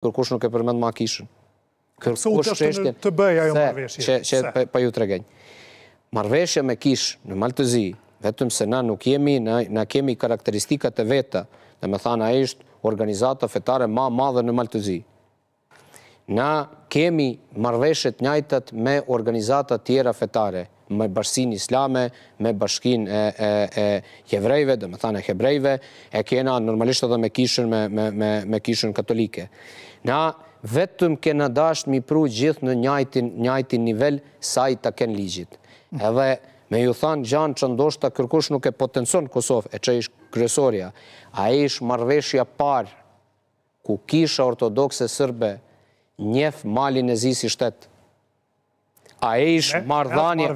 Kërkush kush nuk e përmend ma kishën. Kërkush të është të bëj ajo marveshje. Që pa ju të regenjë. Marveshje me kishë në Maltëzi, vetëm se na nuk jemi, na kemi karakteristikat e veta, dhe me thana e ishtë organizata fetare ma madhe në Maltëzi. Na kemi marveshjet njajtët me organizata tjera fetare, me bashkësin islame, me bashkin e, e, e jevrejve, dhe me thane e hebrejve, e kena normalisht edhe me kishën, me, me, me, kishën katolike. Na vetëm kena dasht mi pru gjithë në njajtin, nivel sa i ta ken ligjit. Edhe me ju thanë gjanë që ndoshta kërkush nuk e potencion Kosovë, e që ishë kryesoria, a ishë marveshja parë ku kisha ortodokse sërbe njef malin e zisi shtetë, A e ishë mardhani,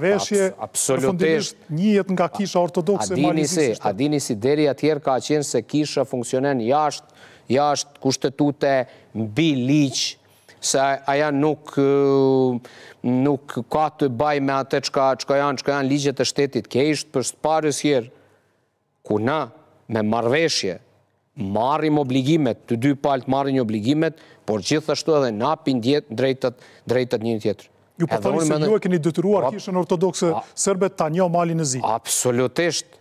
absolutisht. Një jetë nga kisha ortodoxe, ma A dini si deri atjerë ka qenë se kisha funksionen jashtë, jashtë kushtetute, mbi liqë, se aja nuk nuk ka të baj me atë qka janë, qka janë ligjet e shtetit, ke ishtë për së parës jërë, ku na, me marveshje, marim obligimet, të dy palët marim obligimet, por gjithashtu edhe na pindjet drejtët një tjetër. Ju po thoni se ju e keni detyruar kishën ortodokse sërbet ta njohë mali në zi. Absolutisht.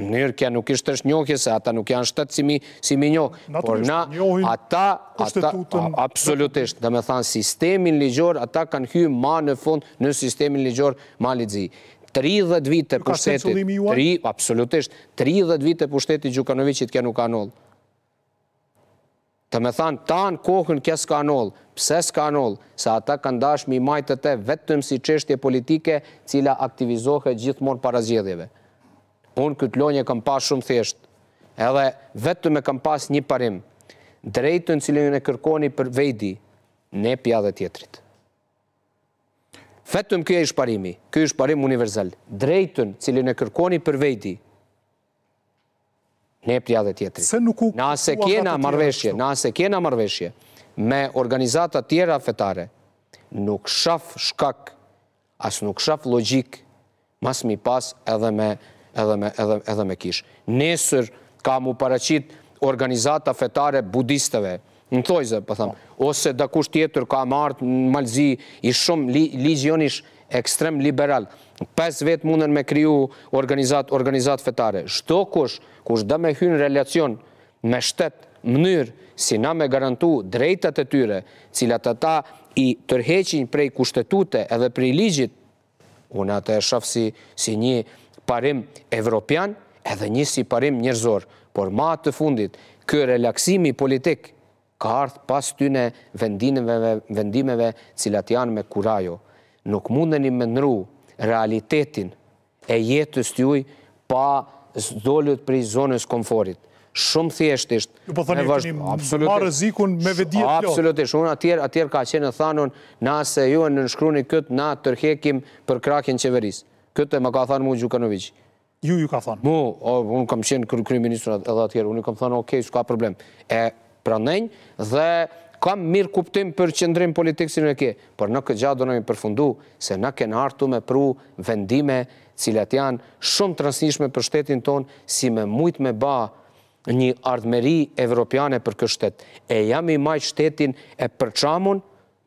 njërë kja nuk ishtë është njohë, se ata nuk janë shtetë si mi njohë. Por na, ata, absolutisht, dhe me thanë, sistemin ligjor, ata kanë hy ma në fund në sistemin ligjor mali të zi. 30 vite për shtetit, absolutisht, 30 vite për shtetit Gjukanovicit kja nuk anullë me thanë tanë kohën kja s'ka anollë, pëse s'ka anollë, sa ata kanë dashë mi majtët e vetëm si qeshtje politike cila aktivizohet gjithmonë parazjedhjeve. Unë këtë lonje kam pas shumë thjeshtë, edhe vetëm e kam pas një parim, drejtën cilën e kërkoni për vejdi, ne dhe tjetrit. Fetëm këja i shparimi, këja i shparim universal, drejtën cilën e kërkoni për vejdi, një e pja tjetëri. Se nuk u... Nase kjena marveshje, nase me organizatat tjera fetare, nuk shaf shkak, as nuk shaf logik, mas mi pas edhe me kish. Nesër ka mu paracit organizatat fetare budisteve, në thojze, po po. ose ose dakush tjetër ka martë në malzi, i shumë ligjonish ekstrem liberal. 5 vetë mundën me kryu organizat fetare. Shto kush, kush dhe me hynë relacion me shtetë mënyrë, si na me garantu drejtët e tyre, cilat ata ta i tërheqin prej kushtetute edhe prej ligjit, unë atë e shafë si një parim evropian edhe një si parim njërzor. Por ma të fundit, kjo relaksimi politik ka ardhë pas të të vendimeve cilat janë me kurajo nuk mundeni një mënru realitetin e jetës të juj pa zdollët për i zonës konforit. Shumë thjeshtisht... Në po thënë, në më rëzikun me vedijet pjotë. Absolutisht, unë atjer ka qenë e thanon, na se ju e në nënshkruni këtë, na tërhekim për krakin qeveris. Këtë e më ka thanë mu Gjukanovic. Ju ju ka thanë? Mu, unë kam qenë kërkry ministrat edhe atjerë, unë i kam thanë, okej, s'ka problem. E pranenjë dhe kam mirë kuptim për qëndrim politikë si në ke, për në këtë gjatë do nëmi përfundu, se në kënë artu me pru vendime cilat janë shumë transnishme për shtetin tonë, si me mujt me ba një ardmeri evropiane për kështet. E jam i majtë shtetin e përçamun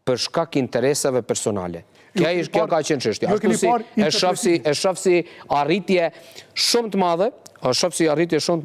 për shkak interesave personale. Kja ka qenë qështja. E shafësi arritje shumë të madhe, e shafësi arritje shumë